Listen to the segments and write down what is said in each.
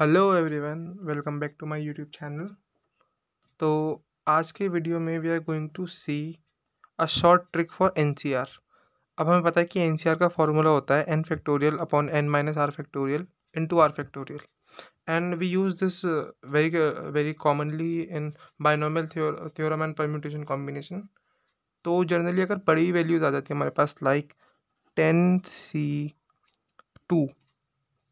hello everyone welcome back to my YouTube channel तो आज के वीडियो में we are going to see a short trick for nCr अब हमें पता है कि एनसीआर का फॉर्मूला होता है n factorial upon n minus r factorial into r factorial and we use this very very commonly in binomial theorem and permutation combination तो generally अगर बड़ी वैल्यूज आ जाती है हमारे पास लाइक टेन सी टू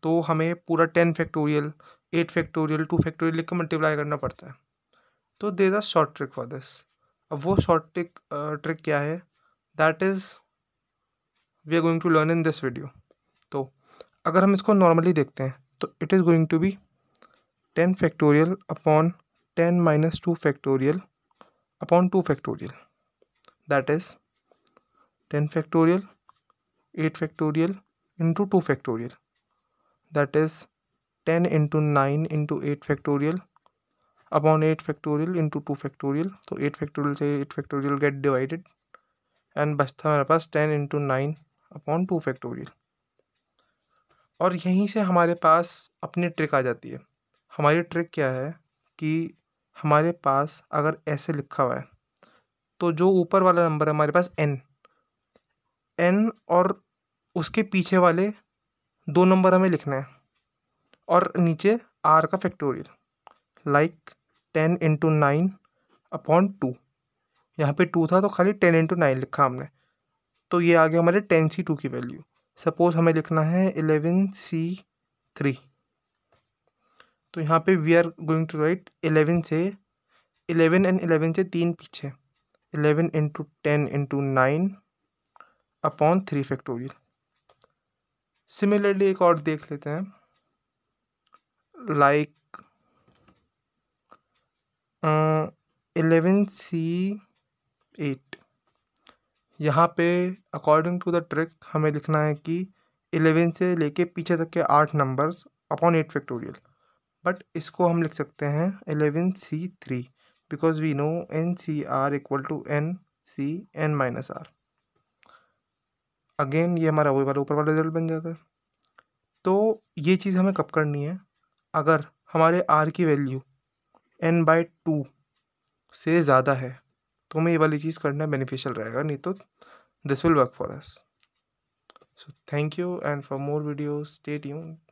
तो हमें पूरा ten factorial eight factorial two factorial लिख के मल्टीप्लाई करना पड़ता है तो they the short trick for this अब वो शॉर्ट ट्रिक ट्रिक क्या है that is we are going to learn in this video तो अगर हम इसको नॉर्मली देखते हैं तो it is going to be ten factorial upon ten minus two factorial upon two factorial that is ten factorial eight factorial into two factorial that is 10 into 9 into 8 factorial upon 8 factorial into 2 factorial तो 8 factorial से 8 factorial get divided and था हमारे पास 10 into nine upon two factorial और यहीं से हमारे पास अपनी ट्रिक आ जाती है हमारी ट्रिक क्या है कि हमारे पास अगर ऐसे लिखा हुआ है तो जो ऊपर वाला नंबर है हमारे पास एन एन और उसके पीछे वाले दो नंबर हमें लिखना है और नीचे आर का factorial like ten into nine upon two यहाँ पे टू था तो खाली टेन इंटू नाइन लिखा हमने तो ये आ गया हमारे टेन सी टू की वैल्यू सपोज़ हमें लिखना है एलेवन सी थ्री तो यहाँ पे we are going to write eleven से एलेवन एंड एलेवन से तीन पीछे eleven into ten into nine upon three factorial similarly एक और देख लेते हैं लाइक एलेवन सी एट यहाँ पे अकॉर्डिंग टू द ट्रिक हमें लिखना है कि एलेवन से लेके पीछे तक के आठ numbers upon eight factorial but इसको हम लिख सकते हैं eleven C three because we know n C r equal to n C n minus r again ये हमारा वही वाला ऊपर वाला रिजल्ट बन जाता है तो ये चीज़ हमें कब करनी है अगर हमारे आर की वैल्यू एन बाई टू से ज़्यादा है तो हमें ये वाली चीज़ करना बेनिफिशियल रहेगा नहीं तो this will work for us so thank you and for more videos stay tuned